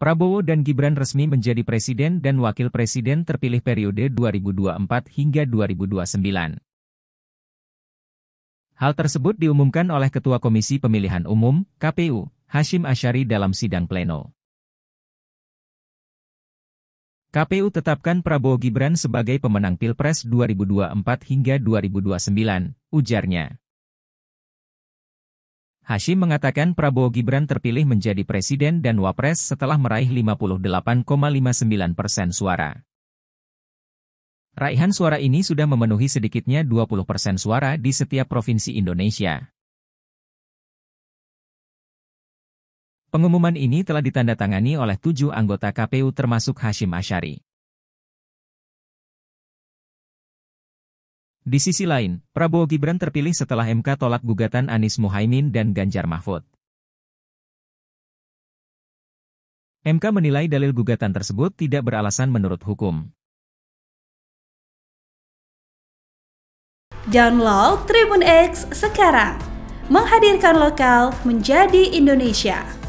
Prabowo dan Gibran resmi menjadi presiden dan wakil presiden terpilih periode 2024 hingga 2029. Hal tersebut diumumkan oleh Ketua Komisi Pemilihan Umum (KPU) Hashim Ashari dalam sidang pleno. KPU tetapkan Prabowo Gibran sebagai pemenang Pilpres 2024 hingga 2029, ujarnya. Hashim mengatakan Prabowo Gibran terpilih menjadi presiden dan wapres setelah meraih 58,59 persen suara. Raihan suara ini sudah memenuhi sedikitnya 20 persen suara di setiap provinsi Indonesia. Pengumuman ini telah ditandatangani oleh tujuh anggota KPU termasuk Hashim Ashari. Di sisi lain, Prabowo Gibran terpilih setelah MK tolak gugatan Anies Muhaimin dan Ganjar Mahfud. MK menilai dalil gugatan tersebut tidak beralasan menurut hukum. Download Tribun X sekarang, menghadirkan lokal menjadi Indonesia.